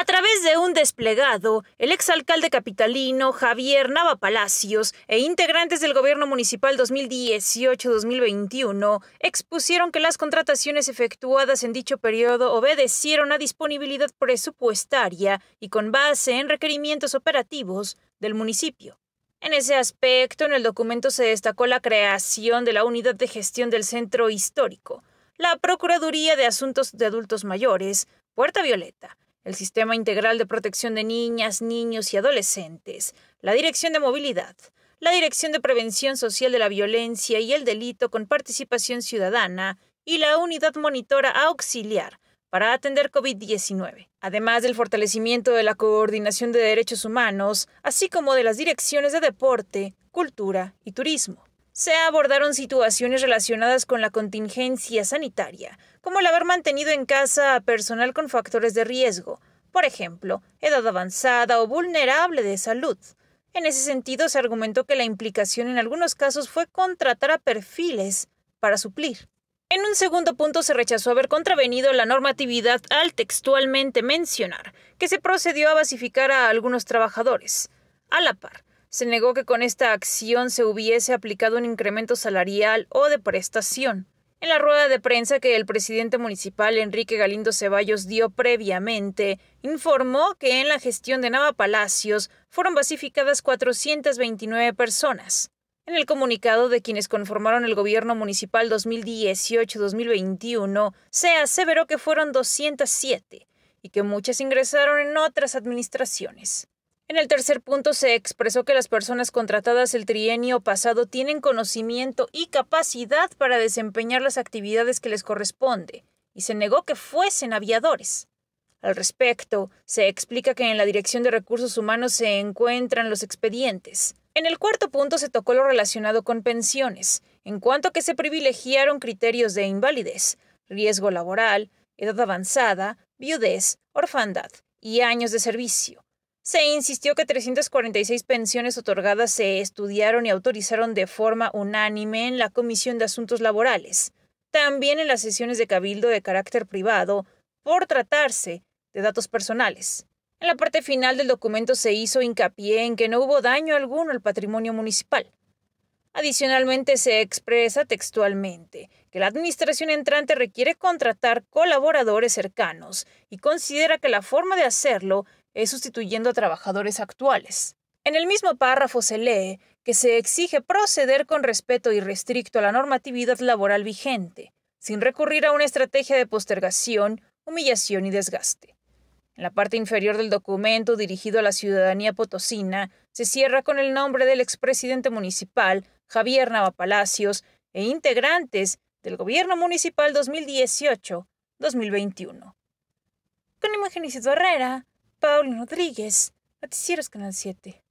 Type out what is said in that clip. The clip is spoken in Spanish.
A través de un desplegado, el exalcalde capitalino Javier Nava Palacios e integrantes del gobierno municipal 2018-2021 expusieron que las contrataciones efectuadas en dicho periodo obedecieron a disponibilidad presupuestaria y con base en requerimientos operativos del municipio. En ese aspecto, en el documento se destacó la creación de la unidad de gestión del centro histórico, la Procuraduría de Asuntos de Adultos Mayores, Puerta Violeta, el Sistema Integral de Protección de Niñas, Niños y Adolescentes, la Dirección de Movilidad, la Dirección de Prevención Social de la Violencia y el Delito con Participación Ciudadana y la Unidad Monitora Auxiliar para atender COVID-19, además del fortalecimiento de la coordinación de derechos humanos, así como de las direcciones de deporte, cultura y turismo se abordaron situaciones relacionadas con la contingencia sanitaria, como el haber mantenido en casa a personal con factores de riesgo, por ejemplo, edad avanzada o vulnerable de salud. En ese sentido, se argumentó que la implicación en algunos casos fue contratar a perfiles para suplir. En un segundo punto se rechazó haber contravenido la normatividad al textualmente mencionar que se procedió a basificar a algunos trabajadores. A la par, se negó que con esta acción se hubiese aplicado un incremento salarial o de prestación. En la rueda de prensa que el presidente municipal Enrique Galindo Ceballos dio previamente, informó que en la gestión de Nava Palacios fueron basificadas 429 personas. En el comunicado de quienes conformaron el gobierno municipal 2018-2021, se aseveró que fueron 207 y que muchas ingresaron en otras administraciones. En el tercer punto se expresó que las personas contratadas el trienio pasado tienen conocimiento y capacidad para desempeñar las actividades que les corresponde, y se negó que fuesen aviadores. Al respecto, se explica que en la Dirección de Recursos Humanos se encuentran los expedientes. En el cuarto punto se tocó lo relacionado con pensiones, en cuanto a que se privilegiaron criterios de invalidez, riesgo laboral, edad avanzada, viudez, orfandad y años de servicio se insistió que 346 pensiones otorgadas se estudiaron y autorizaron de forma unánime en la Comisión de Asuntos Laborales, también en las sesiones de cabildo de carácter privado, por tratarse de datos personales. En la parte final del documento se hizo hincapié en que no hubo daño alguno al patrimonio municipal. Adicionalmente se expresa textualmente que la administración entrante requiere contratar colaboradores cercanos y considera que la forma de hacerlo es sustituyendo a trabajadores actuales. En el mismo párrafo se lee que se exige proceder con respeto y restricto a la normatividad laboral vigente, sin recurrir a una estrategia de postergación, humillación y desgaste. En la parte inferior del documento dirigido a la ciudadanía potosina se cierra con el nombre del expresidente municipal, Javier Nava Palacios, e integrantes del Gobierno Municipal 2018-2021. Con imágenes Herrera, Paul Rodríguez, Noticieros Canal 7.